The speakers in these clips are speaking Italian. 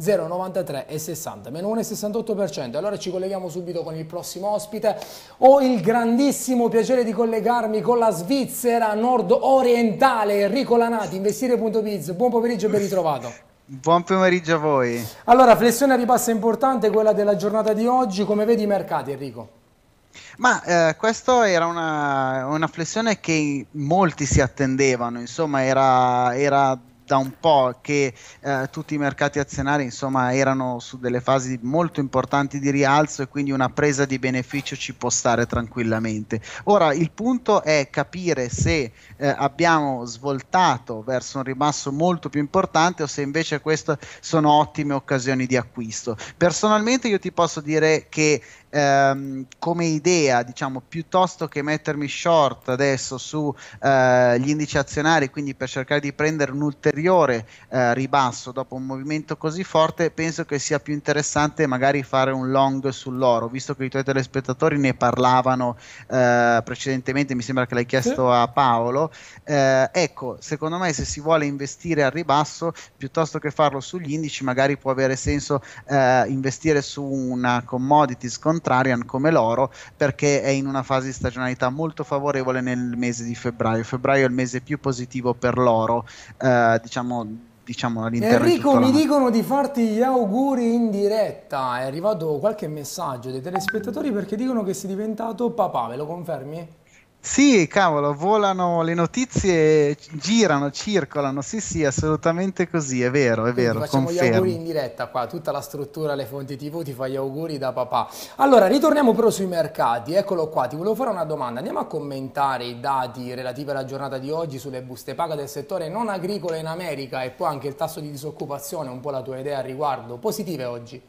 0,93 e 60, meno 1,68%. Allora ci colleghiamo subito con il prossimo ospite. Ho il grandissimo piacere di collegarmi con la Svizzera nord-orientale, Enrico Lanati, investire.biz. Buon pomeriggio e ben ritrovato. Buon pomeriggio a voi. Allora, flessione a ribasso importante quella della giornata di oggi. Come vedi i mercati, Enrico? Ma eh, questa era una, una, flessione che molti si attendevano, insomma, era, era da un po' che eh, tutti i mercati azionari insomma erano su delle fasi molto importanti di rialzo e quindi una presa di beneficio ci può stare tranquillamente. Ora il punto è capire se eh, abbiamo svoltato verso un ribasso molto più importante o se invece queste sono ottime occasioni di acquisto. Personalmente io ti posso dire che ehm, come idea, diciamo, piuttosto che mettermi short adesso sugli eh, indici azionari, quindi per cercare di prendere un ulteriore eh, ribasso dopo un movimento così forte, penso che sia più interessante magari fare un long sull'oro, visto che i tuoi telespettatori ne parlavano eh, precedentemente, mi sembra che l'hai chiesto a Paolo. Eh, ecco, secondo me se si vuole investire al ribasso, piuttosto che farlo sugli indici, magari può avere senso eh, investire su una commodity scontata contrarian come l'oro perché è in una fase di stagionalità molto favorevole nel mese di febbraio. Febbraio è il mese più positivo per l'oro, eh, diciamo diciamo all'interno Enrico di mi la... dicono di farti gli auguri in diretta è arrivato qualche messaggio dei telespettatori perché dicono che sei diventato papà, ve lo confermi? Sì, cavolo, volano le notizie, girano, circolano. Sì, sì, assolutamente così, è vero, è Quindi vero. Facciamo confermo. gli auguri in diretta qua, tutta la struttura, le fonti TV ti fa gli auguri da papà. Allora, ritorniamo però sui mercati, eccolo qua, ti volevo fare una domanda. Andiamo a commentare i dati relativi alla giornata di oggi sulle buste paga del settore non agricolo in America e poi anche il tasso di disoccupazione, un po' la tua idea al riguardo. Positive oggi?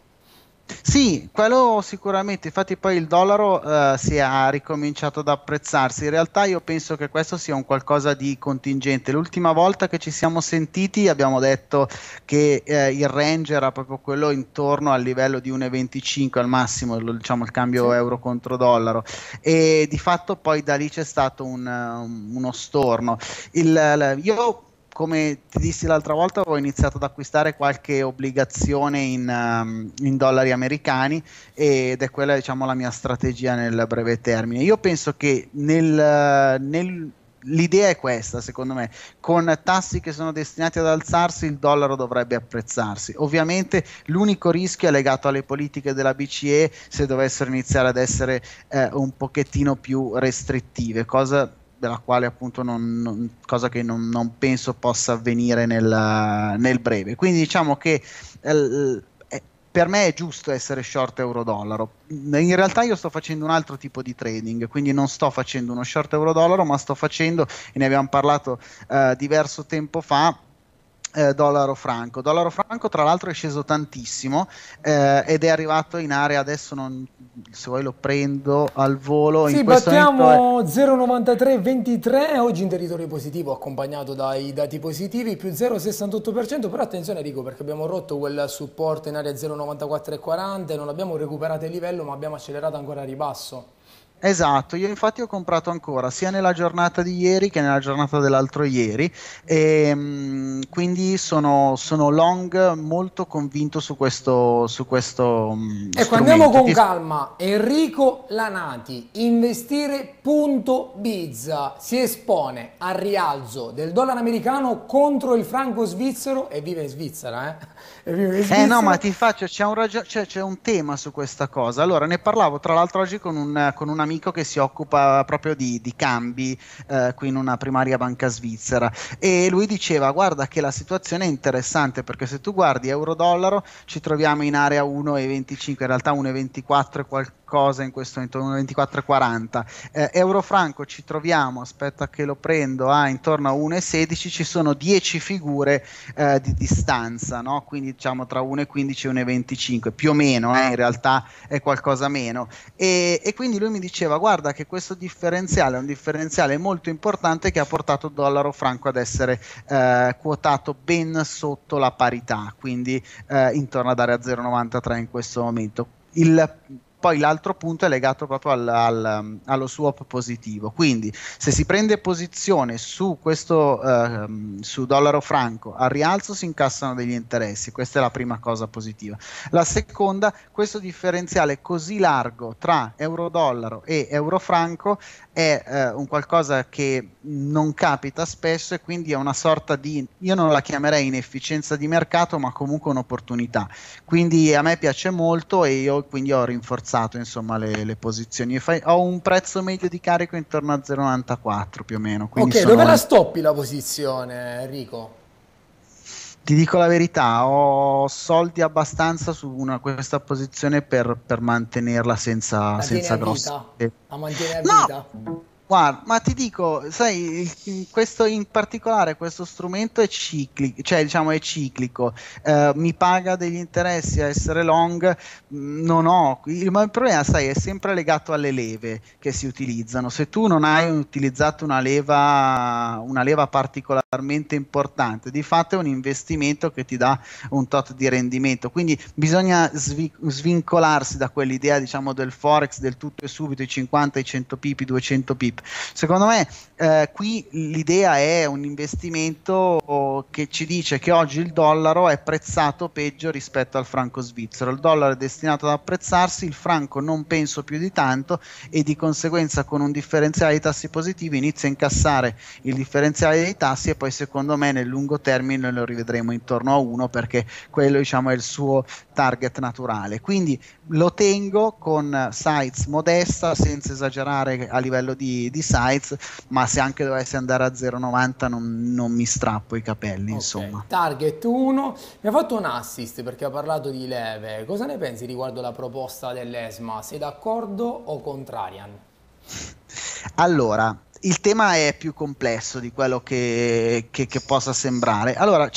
Sì, quello sicuramente, infatti poi il dollaro eh, si è ricominciato ad apprezzarsi, in realtà io penso che questo sia un qualcosa di contingente, l'ultima volta che ci siamo sentiti abbiamo detto che eh, il range era proprio quello intorno al livello di 1,25 al massimo, diciamo il cambio sì. euro contro dollaro e di fatto poi da lì c'è stato un, eh, uno storno. Il, io come ti dissi l'altra volta, ho iniziato ad acquistare qualche obbligazione in, um, in, dollari americani ed è quella diciamo la mia strategia nel breve termine. Io penso che nel, nel l'idea è questa, secondo me. Con tassi che sono destinati ad alzarsi, il dollaro dovrebbe apprezzarsi. Ovviamente l'unico rischio è legato alle politiche della BCE se dovessero iniziare ad essere eh, un pochettino più restrittive, cosa della quale appunto non, non cosa che non, non, penso possa avvenire nel, nel breve. Quindi diciamo che eh, eh, per me è giusto essere short euro-dollaro. In realtà io sto facendo un altro tipo di trading, quindi non sto facendo uno short euro-dollaro, ma sto facendo, e ne abbiamo parlato eh, diverso tempo fa, eh, dollaro franco. Dollaro franco, tra l'altro, è sceso tantissimo eh, ed è arrivato in area. Adesso, non, se vuoi, lo prendo al volo. Sì, battiamo è... 0,9323 oggi in territorio positivo, accompagnato dai dati positivi più 0,68%. Però attenzione, Rico, perché abbiamo rotto quel supporto in area 0,9440. Non abbiamo recuperato il livello, ma abbiamo accelerato ancora a ribasso. Esatto, io infatti ho comprato ancora sia nella giornata di ieri che nella giornata dell'altro ieri, e, ehm, mh, quindi sono, sono, long molto convinto su questo. Su questo mh, mm, ecco, andiamo con calma. Enrico Lanati, investire.biz si espone al rialzo del dollaro americano contro il franco svizzero e vive in Svizzera. Eh, eh no, ma ti faccio, c'è un, c'è, c'è un, tema su questa cosa. Allora, ne parlavo tra l'altro oggi con un, con un amico che si occupa proprio di, di cambi eh, qui in una primaria banca svizzera e lui diceva guarda che la situazione è interessante perché se tu guardi euro-dollaro ci troviamo in area 1,25, in realtà 1,24 e qualcosa in questo momento intorno 1,24,40. Eh, euro-franco ci troviamo, aspetta che lo prendo, a ah, intorno a 1,16 ci sono 10 figure eh, di distanza, no? quindi diciamo tra 1,15 e 1,25, più o meno, eh, in realtà è qualcosa meno. E, e quindi lui mi dice diceva guarda che questo differenziale è un differenziale molto importante che ha portato il dollaro franco ad essere eh, quotato ben sotto la parità, quindi eh, intorno ad area 0,93 in questo momento. Il poi l'altro punto è legato proprio al, al, ehm, allo swap positivo. Quindi se si prende posizione su questo eh, su dollaro franco al rialzo si incassano degli interessi, questa è la prima cosa positiva. La seconda, questo differenziale così largo tra euro-dollaro e euro-franco è eh, un qualcosa che non capita spesso e quindi è una sorta di, io non la chiamerei inefficienza di mercato, ma comunque un'opportunità. Quindi a me piace molto e io quindi ho rinforzato abbassato insomma, le, le, posizioni e fai, ho un prezzo medio di carico intorno a 0,94 più o meno. Ok, dove la stoppi la posizione Enrico? Ti dico la verità, ho soldi abbastanza su una, questa posizione per, per mantenerla senza, senza grossi... A mantenere a vita? Guarda, ma ti dico, sai, questo in particolare questo strumento è ciclico, cioè diciamo è ciclico, eh, mi paga degli interessi a essere long, mm, non ho, il, ma il problema sai è sempre legato alle leve che si utilizzano, se tu non hai utilizzato una leva, una leva particolarmente importante, di fatto è un investimento che ti dà un tot di rendimento, quindi bisogna svi- svincolarsi da quell'idea diciamo del forex del tutto e subito, i 50, i 100 pip, i 200 pip, chip. Secondo me eh, qui l'idea è un investimento che ci dice che oggi il dollaro è prezzato peggio rispetto al franco svizzero. Il dollaro è destinato ad apprezzarsi, il franco non penso più di tanto e di conseguenza con un differenziale di tassi positivi inizia a incassare il differenziale dei tassi e poi secondo me nel lungo termine lo rivedremo intorno a 1 perché quello diciamo, è il suo target naturale. Quindi lo tengo con size modesta senza esagerare a livello di di, sites, ma se anche dovessi andare a 0,90 non, non, mi strappo i capelli, okay. insomma. Target 1, mi ha fatto un assist perché ha parlato di leve, cosa ne pensi riguardo la proposta dell'ESMA? Sei d'accordo o contrarian? Allora, il tema è più complesso di quello che, che, che possa sembrare. Allora,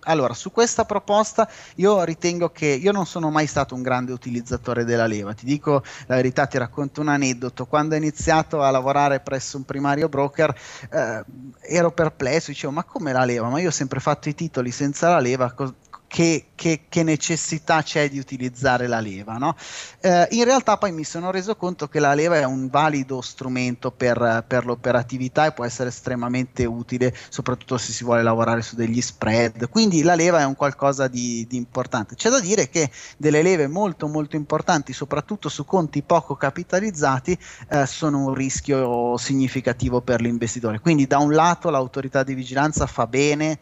allora, su questa proposta io ritengo che io non sono mai stato un grande utilizzatore della leva, ti dico la verità, ti racconto un aneddoto. Quando ho iniziato a lavorare presso un primario broker eh, ero perplesso, dicevo ma come la leva? Ma io ho sempre fatto i titoli senza la leva, co- che, che, che, necessità c'è di utilizzare la leva. No? Eh, in realtà poi mi sono reso conto che la leva è un valido strumento per, per, l'operatività e può essere estremamente utile, soprattutto se si vuole lavorare su degli spread. Quindi la leva è un qualcosa di, di importante. C'è da dire che delle leve molto molto importanti, soprattutto su conti poco capitalizzati, eh, sono un rischio significativo per l'investitore. Quindi da un lato l'autorità di vigilanza fa bene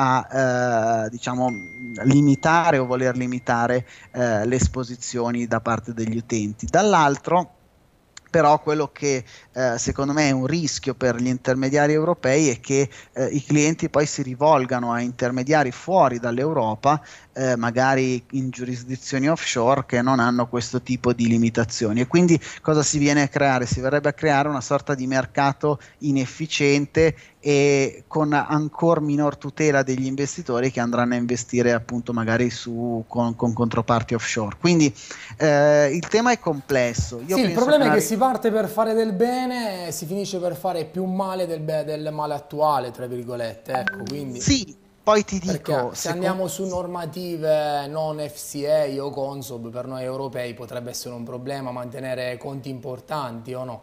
a eh, diciamo, limitare o voler limitare eh, le esposizioni da parte degli utenti. Dall'altro però quello che eh, secondo me è un rischio per gli intermediari europei è che eh, i clienti poi si rivolgano a intermediari fuori dall'Europa, eh, magari in giurisdizioni offshore che non hanno questo tipo di limitazioni. E quindi cosa si viene a creare? Si verrebbe a creare una sorta di mercato inefficiente e con ancora minor tutela degli investitori che andranno a investire appunto magari su, con, con controparti offshore. Quindi eh, il tema è complesso. Io sì, il problema che è che si parte per fare del bene e si finisce per fare più male del, be- del male attuale, tra virgolette. Ecco, quindi... Sì, poi ti dico Perché se andiamo su normative non FCA o Consob per noi europei potrebbe essere un problema mantenere conti importanti o no?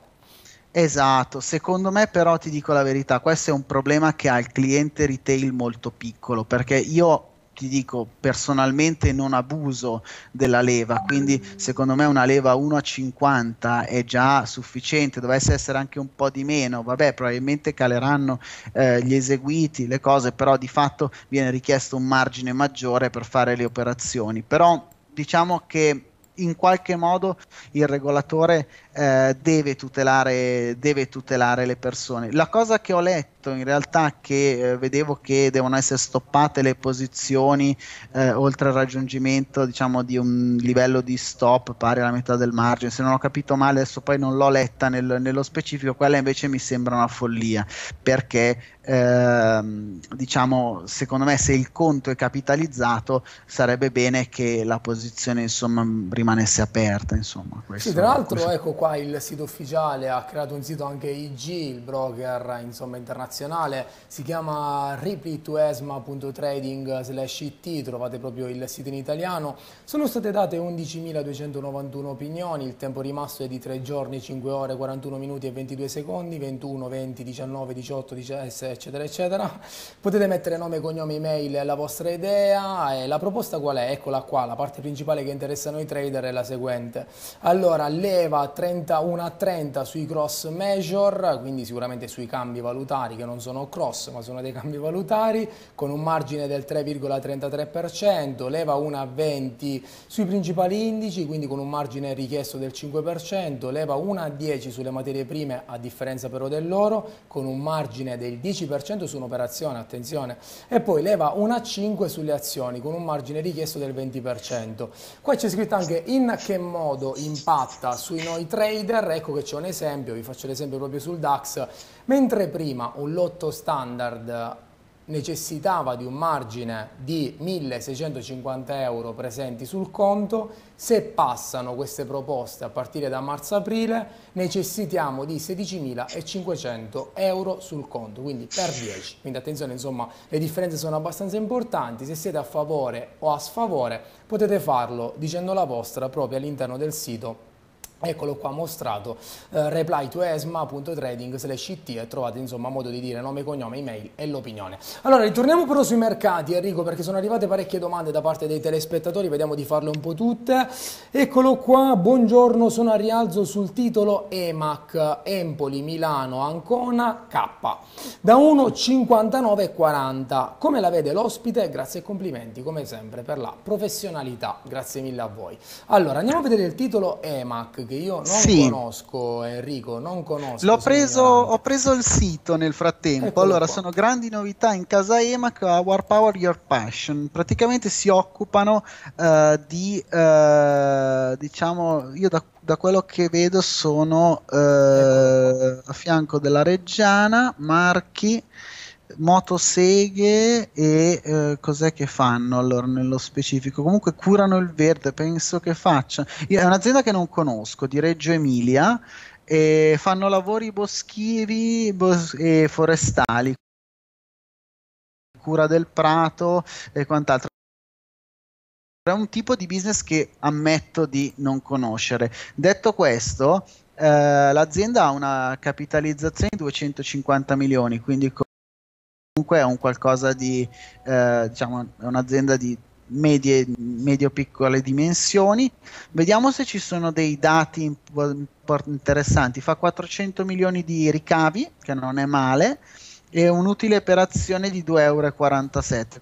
Esatto, secondo me però ti dico la verità, questo è un problema che ha il cliente retail molto piccolo, perché io ti dico personalmente non abuso della leva, quindi secondo me una leva 1 a 50 è già sufficiente, dovesse essere anche un po' di meno, vabbè probabilmente caleranno eh, gli eseguiti, le cose, però di fatto viene richiesto un margine maggiore per fare le operazioni, però diciamo che in qualche modo il regolatore eh, deve, tutelare, deve, tutelare, le persone. La cosa che ho letto in realtà che eh, vedevo che devono essere stoppate le posizioni eh, oltre al raggiungimento diciamo, di un livello di stop pari alla metà del margine, se non ho capito male adesso poi non l'ho letta nel, nello specifico, quella invece mi sembra una follia perché ehm, diciamo secondo me se il conto è capitalizzato sarebbe bene che la posizione insomma rimanesse aperta insomma sì, tra l'altro ecco qua qua il sito ufficiale, ha creato un sito anche IG, il broker insomma, internazionale, si chiama repeat2esma.trading slash it, trovate proprio il sito in italiano. Sono state date 11.291 opinioni, il tempo rimasto è di 3 giorni, 5 ore, 41 minuti e 22 secondi, 21, 20, 19, 18, 17, eccetera, eccetera. Potete mettere nome, cognome, email, la vostra idea e la proposta qual è? Eccola qua, la parte principale che interessa a noi trader è la seguente. Allora, leva 30 31-30 sui cross major, quindi sicuramente sui cambi valutari che non sono cross ma sono dei cambi valutari, con un margine del 3,33%, leva 20 sui principali indici, quindi con un margine richiesto del 5%, leva 10 sulle materie prime a differenza però dell'oro, con un margine del 10% su un'operazione, attenzione, e poi leva 5 sulle azioni, con un margine richiesto del 20%. Qua c'è scritto anche in che modo impatta sui noi tre trader, ecco che c'è un esempio, vi faccio l'esempio proprio sul DAX, mentre prima un lotto standard necessitava di un margine di 1650 euro presenti sul conto, se passano queste proposte a partire da marzo-aprile necessitiamo di 16.500 euro sul conto, quindi per 10. Quindi attenzione, insomma, le differenze sono abbastanza importanti, se siete a favore o a sfavore potete farlo dicendo la vostra proprio all'interno del sito Eccolo qua mostrato, eh, reply to esma.trading slash it e trovate insomma modo di dire nome, cognome, email e l'opinione. Allora ritorniamo però sui mercati Enrico perché sono arrivate parecchie domande da parte dei telespettatori, vediamo di farle un po' tutte. Eccolo qua, buongiorno, sono a rialzo sul titolo EMAC, Empoli, Milano, Ancona, K, da 1,59,40. Come la vede l'ospite? Grazie e complimenti come sempre per la professionalità, grazie mille a voi. Allora andiamo a vedere il titolo EMAC che io non sì. conosco Enrico, non conosco. L'ho preso, ho preso il sito nel frattempo, Eccolo allora qua. sono grandi novità in casa EMAC a War Power Your Passion, praticamente si occupano uh, di, uh, diciamo, io da, da, quello che vedo sono uh, a fianco della Reggiana, Marchi motoseghe e eh, cos'è che fanno allora nello specifico? Comunque curano il verde, penso che faccia. Io, è un'azienda che non conosco, di Reggio Emilia, e fanno lavori boschivi bos- e forestali, cura del prato e quant'altro è un tipo di business che ammetto di non conoscere. Detto questo, eh, l'azienda ha una capitalizzazione di 250 milioni, quindi comunque è un qualcosa di, eh, diciamo, è un'azienda di medie, medio-piccole dimensioni. Vediamo se ci sono dei dati interessanti. Fa 400 milioni di ricavi, che non è male e un utile per azione di 2,47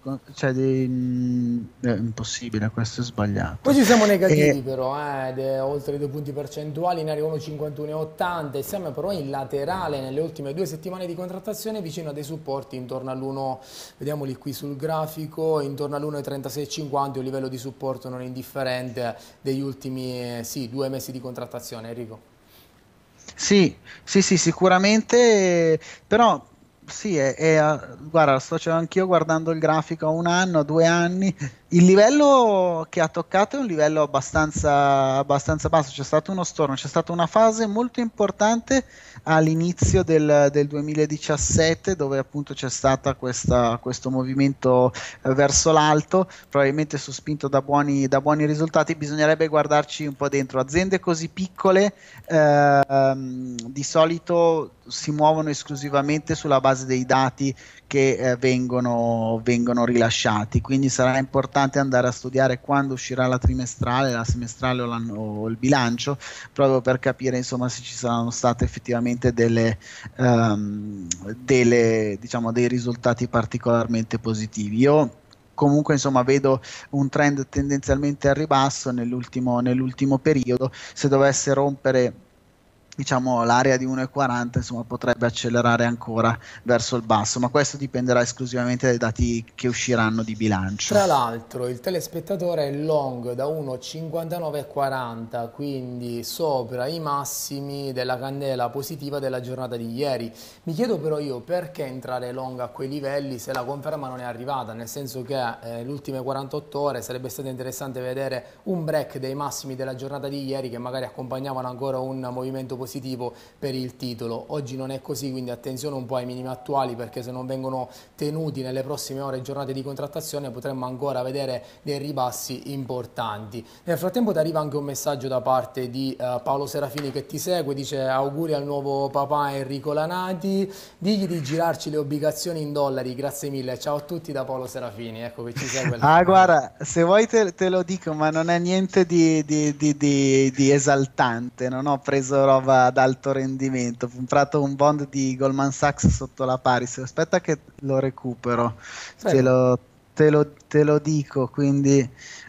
euro. Cioè, di, mm, è impossibile, questo è sbagliato. Poi ci siamo negativi, e... però, eh, oltre i due punti percentuali, in area 1,51,80. Siamo però in laterale nelle ultime due settimane di contrattazione, vicino a dei supporti intorno all'1, vediamoli qui sul grafico, intorno all'1,36,50, un livello di supporto non indifferente degli ultimi eh, sì, due mesi di contrattazione, Enrico. Sì, sì, sì, sicuramente, però sì, è, è, eh, guarda, sto cioè, anch'io guardando il grafico a un anno, a due anni, il livello che ha toccato è un livello abbastanza, abbastanza basso, c'è stato uno storno, c'è stata una fase molto importante all'inizio del, del 2017 dove appunto c'è stato questo movimento eh, verso l'alto, probabilmente sospinto da buoni, da buoni, risultati, bisognerebbe guardarci un po' dentro. Aziende così piccole eh, di solito si muovono esclusivamente sulla base dei dati che eh, vengono, vengono rilasciati, quindi sarà importante importante andare a studiare quando uscirà la trimestrale, la semestrale o, o il bilancio, proprio per capire insomma, se ci saranno state effettivamente delle, um, delle, diciamo, dei risultati particolarmente positivi. Io comunque insomma vedo un trend tendenzialmente a ribasso nell'ultimo, nell'ultimo periodo se dovesse rompere diciamo l'area di 1,40 insomma potrebbe accelerare ancora verso il basso ma questo dipenderà esclusivamente dai dati che usciranno di bilancio tra l'altro il telespettatore è long da 1,59,40 quindi sopra i massimi della candela positiva della giornata di ieri mi chiedo però io perché entrare long a quei livelli se la conferma non è arrivata nel senso che eh, le ultime 48 ore sarebbe stato interessante vedere un break dei massimi della giornata di ieri che magari accompagnavano ancora un movimento positivo positivo per il titolo. Oggi non è così, quindi attenzione un po' ai minimi attuali perché se non vengono tenuti nelle prossime ore e giornate di contrattazione potremmo ancora vedere dei ribassi importanti. Nel frattempo ti arriva anche un messaggio da parte di uh, Paolo Serafini che ti segue, dice auguri al nuovo papà Enrico Lanati, digli di girarci le obbligazioni in dollari, grazie mille, ciao a tutti da Paolo Serafini, ecco che ci segue. ah guarda, se vuoi te, te, lo dico, ma non è niente di, di, di, di esaltante, non ho preso roba roba ad alto rendimento. Ho comprato un bond di Goldman Sachs sotto la Paris. Aspetta che lo recupero. Te lo, te, lo, te lo, dico, quindi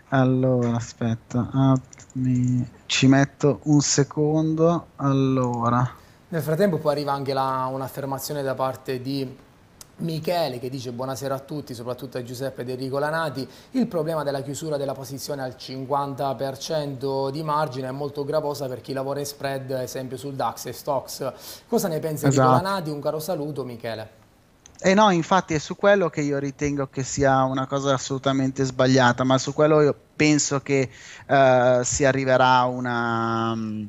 allora aspetta, ah, mi... ci metto un secondo. Allora. Nel frattempo poi arriva anche la, un'affermazione da parte di Michele che dice buonasera a tutti, soprattutto a Giuseppe ed Enrico Lanati, il problema della chiusura della posizione al 50% di margine è molto gravosa per chi lavora in spread, esempio sul DAX e Stocks. Cosa ne pensa esatto. Enrico Lanati? Un caro saluto Michele. E eh no, infatti è su quello che io ritengo che sia una cosa assolutamente sbagliata, ma su quello io penso che uh, si arriverà a una... Um,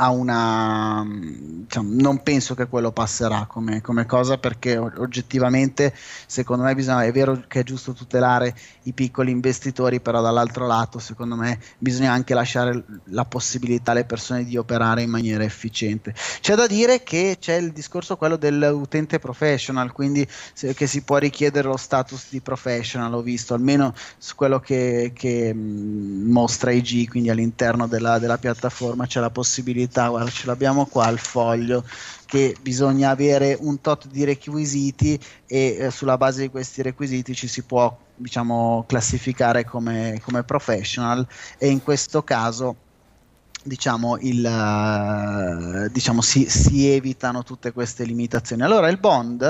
ha una... Diciamo, non penso che quello passerà come, come, cosa perché oggettivamente secondo me bisogna, è vero che è giusto tutelare i piccoli investitori, però dall'altro lato secondo me bisogna anche lasciare la possibilità alle persone di operare in maniera efficiente. C'è da dire che c'è il discorso quello dell'utente professional, quindi se, che si può richiedere lo status di professional, ho visto almeno su quello che, che mostra IG, quindi all'interno della, della piattaforma c'è la possibilità possibilità, guarda, ce l'abbiamo qua il foglio che bisogna avere un tot di requisiti e eh, sulla base di questi requisiti ci si può diciamo, classificare come, come professional e in questo caso diciamo, il, eh, diciamo si, si, evitano tutte queste limitazioni. Allora il bond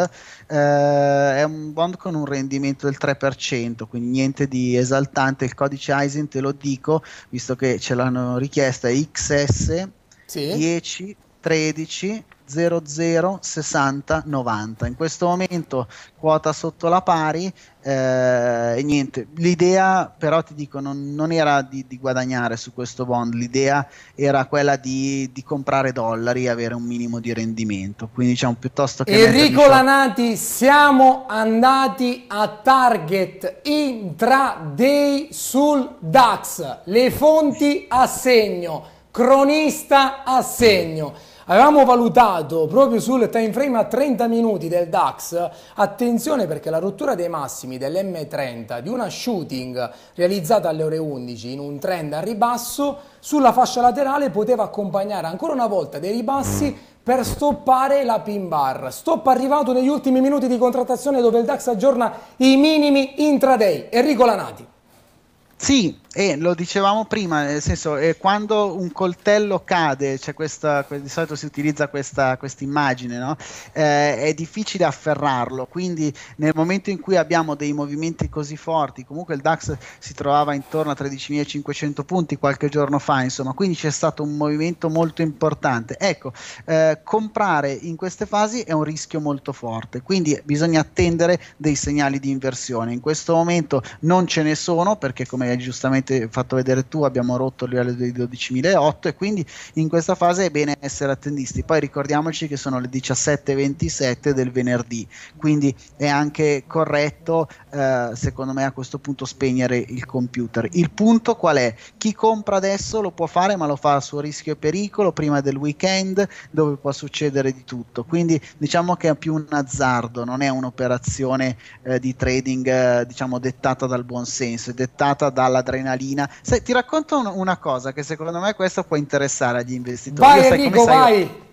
eh, è un bond con un rendimento del 3%, quindi niente di esaltante, il codice ISIN te lo dico, visto che ce l'hanno richiesta, è XS sì. 10 13 00 60 90 in questo momento quota sotto la pari eh, e niente l'idea però ti dico non, non era di, di, guadagnare su questo bond l'idea era quella di, di, comprare dollari e avere un minimo di rendimento quindi diciamo piuttosto che Enrico mettermi... Lanati siamo andati a target intraday sul DAX le fonti a segno cronista a segno. Avevamo valutato proprio sul time frame a 30 minuti del DAX, attenzione perché la rottura dei massimi dell'M30 di una shooting realizzata alle ore 11 in un trend a ribasso sulla fascia laterale poteva accompagnare ancora una volta dei ribassi per stoppare la pin bar. Stop arrivato negli ultimi minuti di contrattazione dove il DAX aggiorna i minimi intraday. Enrico Lanati. Sì, e lo dicevamo prima, nel senso, eh, quando un coltello cade, questa, di solito si utilizza questa immagine, no? eh, è difficile afferrarlo, quindi nel momento in cui abbiamo dei movimenti così forti, comunque il DAX si trovava intorno a 13.500 punti qualche giorno fa, insomma, quindi c'è stato un movimento molto importante. Ecco, eh, comprare in queste fasi è un rischio molto forte, quindi bisogna attendere dei segnali di inversione. In questo momento non ce ne sono perché, come giustamente avete fatto vedere tu, abbiamo rotto il livello dei 12.008 e quindi in questa fase è bene essere attendisti. Poi ricordiamoci che sono le 17.27 del venerdì, quindi è anche corretto, eh, secondo me, a questo punto spegnere il computer. Il punto qual è? Chi compra adesso lo può fare, ma lo fa a suo rischio e pericolo prima del weekend, dove può succedere di tutto. Quindi diciamo che è più un azzardo, non è un'operazione eh, di trading, eh, diciamo, dettata dal buon senso, è dettata dall'adrenalina adrenalina. Se, ti racconto un, una cosa che secondo me questo può interessare agli investitori. Vai sai, Enrico, vai! Io?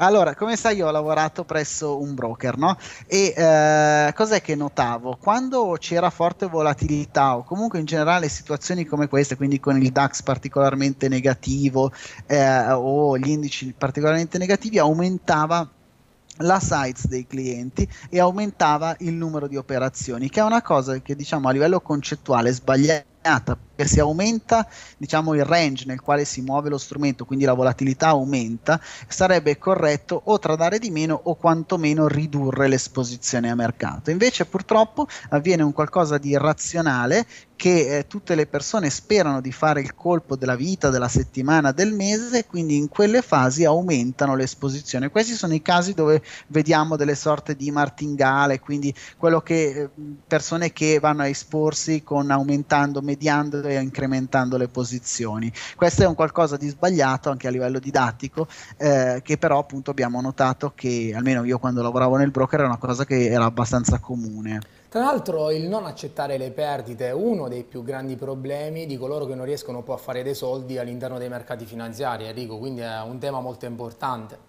Allora, come sai, io ho lavorato presso un broker, no? E eh, cos'è che notavo? Quando c'era forte volatilità o comunque in generale situazioni come queste, quindi con il DAX particolarmente negativo eh, o gli indici particolarmente negativi, aumentava la size dei clienti e aumentava il numero di operazioni, che è una cosa che diciamo a livello concettuale sbagliata se aumenta diciamo, il range nel quale si muove lo strumento, quindi la volatilità aumenta, sarebbe corretto o tradare di meno o quantomeno ridurre l'esposizione a mercato. Invece purtroppo avviene un qualcosa di irrazionale che eh, tutte le persone sperano di fare il colpo della vita, della settimana, del mese, quindi in quelle fasi aumentano l'esposizione. Questi sono i casi dove vediamo delle sorte di martingale, quindi quello che eh, persone che vanno a esporsi con aumentando, mediando e incrementando le posizioni. Questo è un qualcosa di sbagliato anche a livello didattico, eh, che però appunto abbiamo notato che almeno io quando lavoravo nel broker era una cosa che era abbastanza comune. Tra l'altro il non accettare le perdite è uno dei più grandi problemi di coloro che non riescono poi a fare dei soldi all'interno dei mercati finanziari, Enrico, quindi è un tema molto importante.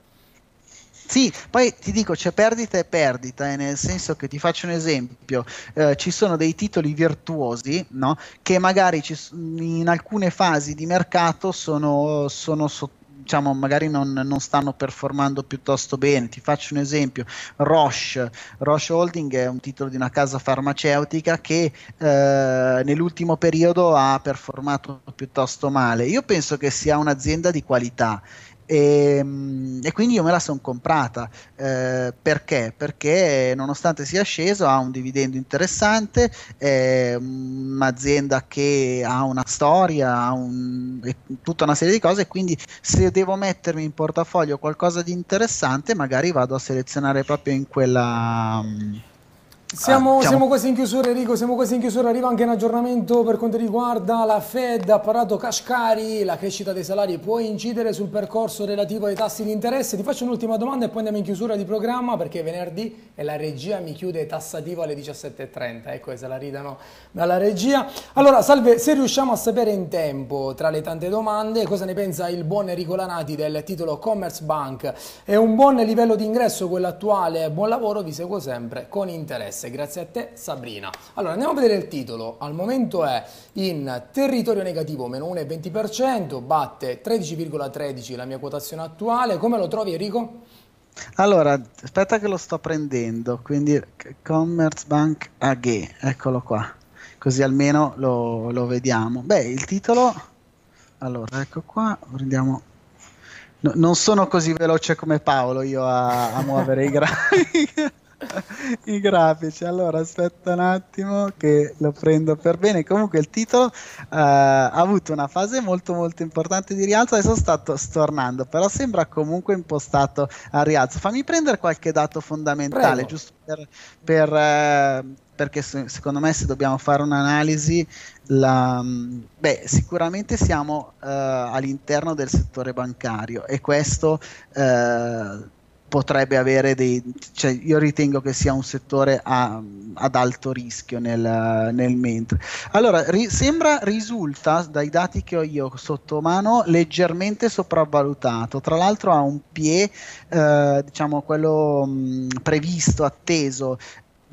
Sì, poi ti dico, c'è perdita e perdita, eh, nel senso che ti faccio un esempio, eh, ci sono dei titoli virtuosi no? che magari ci, in alcune fasi di mercato sono, sono sotto diciamo, magari non, non, stanno performando piuttosto bene. Ti faccio un esempio: Roche. Roche Holding è un titolo di una casa farmaceutica che eh, nell'ultimo periodo ha performato piuttosto male. Io penso che sia un'azienda di qualità. E, ehm, e, quindi io me la sono comprata eh, perché? Perché nonostante sia sceso ha un dividendo interessante, è un'azienda che ha una storia, ha un, tutta una serie di cose, quindi se devo mettermi in portafoglio qualcosa di interessante magari vado a selezionare proprio in quella... Um, siamo, ah, siamo, quasi in chiusura Enrico, siamo quasi in chiusura, arriva anche un aggiornamento per quanto riguarda la Fed, ha parlato Cascari, la crescita dei salari può incidere sul percorso relativo ai tassi di interesse? Ti faccio un'ultima domanda e poi andiamo in chiusura di programma perché venerdì e la regia mi chiude tassativo alle 17.30, ecco se la ridano dalla regia. Allora salve, se riusciamo a sapere in tempo tra le tante domande cosa ne pensa il buon Enrico Lanati del titolo Commerce Bank? È un buon livello di ingresso quello attuale, buon lavoro, vi seguo sempre con interesse. S, grazie a te Sabrina. Allora andiamo a vedere il titolo, al momento è in territorio negativo meno 1,20%, batte 13,13 la mia quotazione attuale, come lo trovi Enrico? Allora, aspetta che lo sto prendendo, quindi Commerzbank Bank AG, eccolo qua, così almeno lo, lo vediamo. Beh, il titolo, allora ecco qua, prendiamo No, non sono così veloce come Paolo io a, a muovere i grafici i grafici. Allora, aspetta un attimo che lo prendo per bene. Comunque il titolo eh, ha avuto una fase molto molto importante di rialzo, adesso sta stornando, però sembra comunque impostato a rialzo. Fammi prendere qualche dato fondamentale, Prego. giusto per, per eh, perché secondo me se dobbiamo fare un'analisi, la, mm, beh, sicuramente siamo eh, all'interno del settore bancario e questo eh, potrebbe avere dei... Cioè io ritengo che sia un settore a, ad alto rischio nel, nel mentre. Allora, ri, sembra, risulta dai dati che ho io sotto mano, leggermente sopravvalutato. Tra l'altro ha un PIE, eh, diciamo quello mh, mm, previsto, atteso,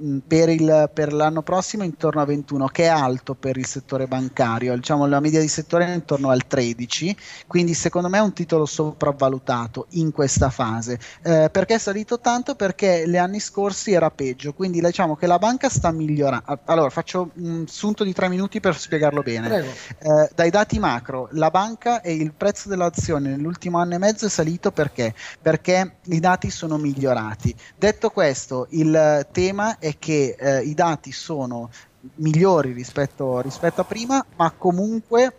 Mm, per, il, per, l'anno prossimo intorno a 21, che è alto per il settore bancario, diciamo la media di settore è intorno al 13, quindi secondo me è un titolo sopravvalutato in questa fase. Eh, perché è salito tanto? Perché gli anni scorsi era peggio, quindi diciamo che la banca sta migliorando. Allora faccio un sunto di tre minuti per spiegarlo bene. Eh, dai dati macro, la banca e il prezzo dell'azione nell'ultimo anno e mezzo è salito perché? Perché i dati sono migliorati. Detto questo, il tema è è che eh, i dati sono migliori rispetto, rispetto a prima, ma comunque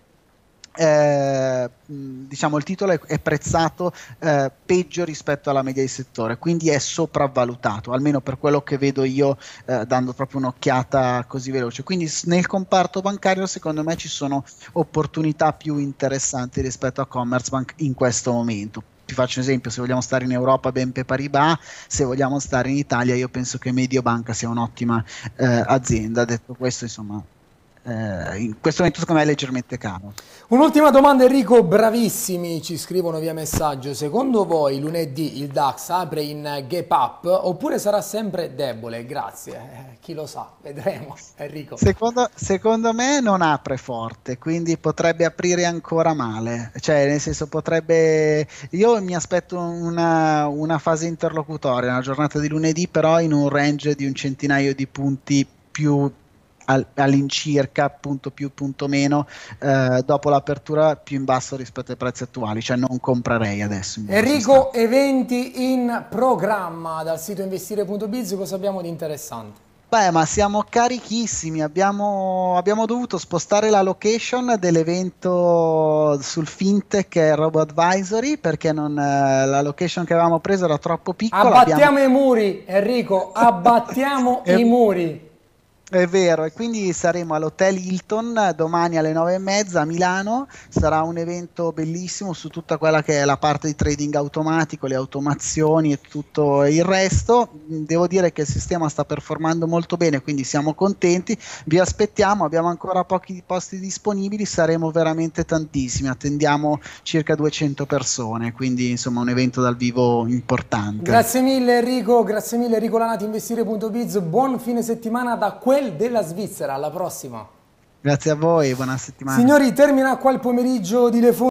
eh, diciamo il titolo è, è prezzato eh, peggio rispetto alla media di settore, quindi è sopravvalutato, almeno per quello che vedo io eh, dando proprio un'occhiata così veloce. Quindi nel comparto bancario secondo me ci sono opportunità più interessanti rispetto a Commerzbank in questo momento ti faccio un esempio, se vogliamo stare in Europa ben per Paribas, se vogliamo stare in Italia io penso che Mediobanca sia un'ottima eh, azienda, detto questo insomma eh, in questo momento secondo me è leggermente cano. Un'ultima domanda Enrico, bravissimi, ci scrivono via messaggio, secondo voi lunedì il DAX apre in gap up oppure sarà sempre debole? Grazie, eh, chi lo sa, vedremo Enrico. Secondo, secondo, me non apre forte, quindi potrebbe aprire ancora male, cioè nel senso potrebbe, io mi aspetto una, una fase interlocutoria, una giornata di lunedì però in un range di un centinaio di punti più al, all'incirca, punto più punto meno, eh, dopo l'apertura più in basso rispetto ai prezzi attuali, cioè non comprerei adesso. Enrico, eventi in programma dal sito investire.biz, cosa abbiamo di interessante? Beh, ma siamo carichissimi, abbiamo, abbiamo, dovuto spostare la location dell'evento sul fintech robo advisory perché non, eh, la location che avevamo preso era troppo piccola. Abbattiamo abbiamo... i muri, Enrico, abbattiamo i muri. È vero, e quindi saremo all'Hotel Hilton domani alle 9 e mezza a Milano. Sarà un evento bellissimo su tutta quella che è la parte di trading automatico, le automazioni e tutto il resto. Devo dire che il sistema sta performando molto bene, quindi siamo contenti. Vi aspettiamo, abbiamo ancora pochi posti disponibili, saremo veramente tantissimi. Attendiamo circa 200 persone, quindi insomma un evento dal vivo importante. Grazie mille Enrico, grazie mille Enrico Lanati, investire.biz. Buon fine settimana da questo Manuel della Svizzera. Alla prossima. Grazie a voi, buona settimana. Signori, termina qua il pomeriggio di Le Fonti.